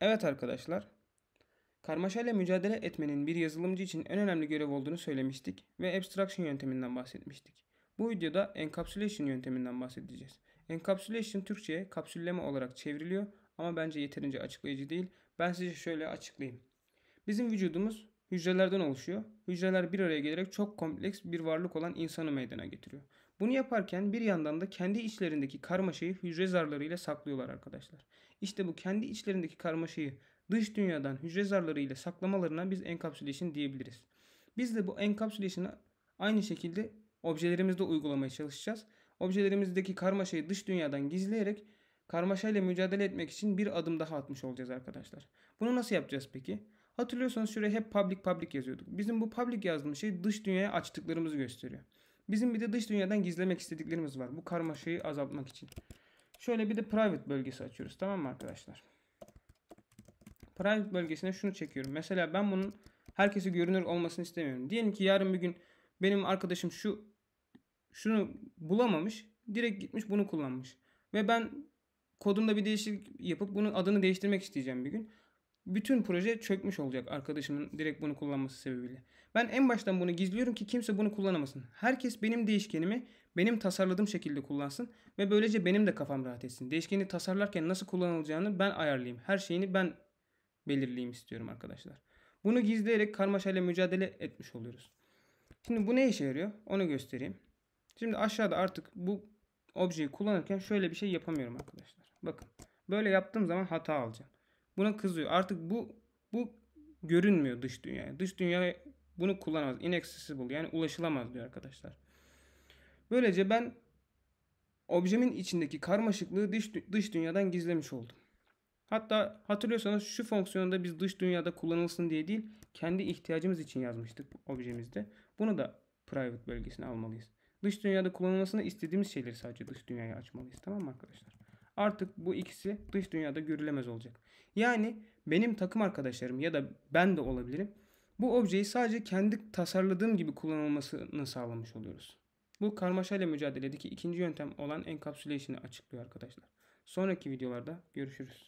Evet arkadaşlar, karmaşayla mücadele etmenin bir yazılımcı için en önemli görev olduğunu söylemiştik ve abstraction yönteminden bahsetmiştik. Bu videoda encapsulation yönteminden bahsedeceğiz. Encapsulation Türkçe'ye kapsülleme olarak çevriliyor ama bence yeterince açıklayıcı değil. Ben size şöyle açıklayayım. Bizim vücudumuz hücrelerden oluşuyor. Hücreler bir araya gelerek çok kompleks bir varlık olan insanı meydana getiriyor. Bunu yaparken bir yandan da kendi içlerindeki karmaşayı hücre zarlarıyla saklıyorlar arkadaşlar. İşte bu kendi içlerindeki karmaşayı dış dünyadan hücre zarlarıyla saklamalarına biz encapsulation diyebiliriz. Biz de bu encapsulation'ı aynı şekilde objelerimizde uygulamaya çalışacağız. Objelerimizdeki karmaşayı dış dünyadan gizleyerek karmaşayla mücadele etmek için bir adım daha atmış olacağız arkadaşlar. Bunu nasıl yapacağız peki? Hatırlıyorsanız şuraya hep public public yazıyorduk. Bizim bu public yazdığımız şey dış dünyaya açtıklarımızı gösteriyor. Bizim bir de dış dünyadan gizlemek istediklerimiz var. Bu karmaşayı azaltmak için. Şöyle bir de private bölgesi açıyoruz. Tamam mı arkadaşlar? Private bölgesine şunu çekiyorum. Mesela ben bunun herkese görünür olmasını istemiyorum. Diyelim ki yarın bir gün benim arkadaşım şu şunu bulamamış. Direkt gitmiş bunu kullanmış. Ve ben kodumda bir değişiklik yapıp bunun adını değiştirmek isteyeceğim bir gün bütün proje çökmüş olacak arkadaşımın direkt bunu kullanması sebebiyle. Ben en baştan bunu gizliyorum ki kimse bunu kullanamasın. Herkes benim değişkenimi benim tasarladığım şekilde kullansın ve böylece benim de kafam rahat etsin. Değişkeni tasarlarken nasıl kullanılacağını ben ayarlayayım. Her şeyini ben belirleyeyim istiyorum arkadaşlar. Bunu gizleyerek karmaşayla mücadele etmiş oluyoruz. Şimdi bu ne işe yarıyor? Onu göstereyim. Şimdi aşağıda artık bu objeyi kullanırken şöyle bir şey yapamıyorum arkadaşlar. Bakın böyle yaptığım zaman hata alacağım buna kızıyor. Artık bu bu görünmüyor dış dünyaya. Dış dünya bunu kullanamaz. Inaccessible yani ulaşılamaz diyor arkadaşlar. Böylece ben objemin içindeki karmaşıklığı dış, dış dünyadan gizlemiş oldum. Hatta hatırlıyorsanız şu fonksiyonda biz dış dünyada kullanılsın diye değil, kendi ihtiyacımız için yazmıştık objemizde. Bunu da private bölgesine almalıyız. Dış dünyada kullanılmasını istediğimiz şeyleri sadece dış dünyaya açmalıyız. Tamam mı arkadaşlar? Artık bu ikisi dış dünyada görülemez olacak. Yani benim takım arkadaşlarım ya da ben de olabilirim. Bu objeyi sadece kendi tasarladığım gibi kullanılmasını sağlamış oluyoruz. Bu karmaşa ile mücadeledeki ikinci yöntem olan encapsulation'ı açıklıyor arkadaşlar. Sonraki videolarda görüşürüz.